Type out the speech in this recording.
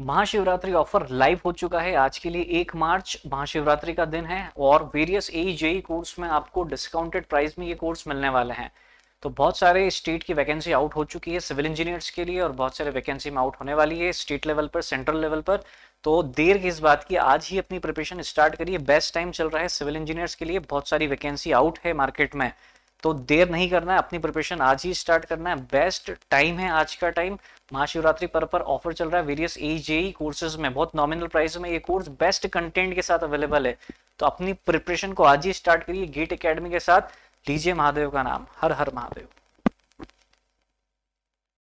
Mahashivratri offer live हो चुका है आज के लिए एक मार्च महाशिवरात्रि का दिन है और वेरियस ए जेई कोर्स में आपको डिस्काउंटेड प्राइस में ये कोर्स मिलने वाले हैं तो बहुत सारे स्टेट की वैकेंसी आउट हो चुकी है सिविल इंजीनियर्स के लिए और बहुत सारे वैकेंसी में आउट होने वाली है स्टेट लेवल पर सेंट्रल लेवल पर तो देर किस बात की आज ही अपनी प्रिपरेशन स्टार्ट करिए बेस्ट टाइम चल रहा है सिविल इंजीनियर्स के लिए बहुत सारी वैकेंसी आउट है मार्केट में तो देर नहीं करना है अपनी प्रिपरेशन आज ही स्टार्ट करना है बेस्ट टाइम है आज का टाइम महाशिवरात्रि पर पर ऑफर चल रहा है वेरियस ए जेई कोर्सेज में बहुत नॉमिनल प्राइस में ये कोर्स बेस्ट कंटेंट के साथ अवेलेबल है तो अपनी प्रिपरेशन को आज ही स्टार्ट करिए गेट अकेडमी के साथ लीजिए महादेव का नाम हर हर महादेव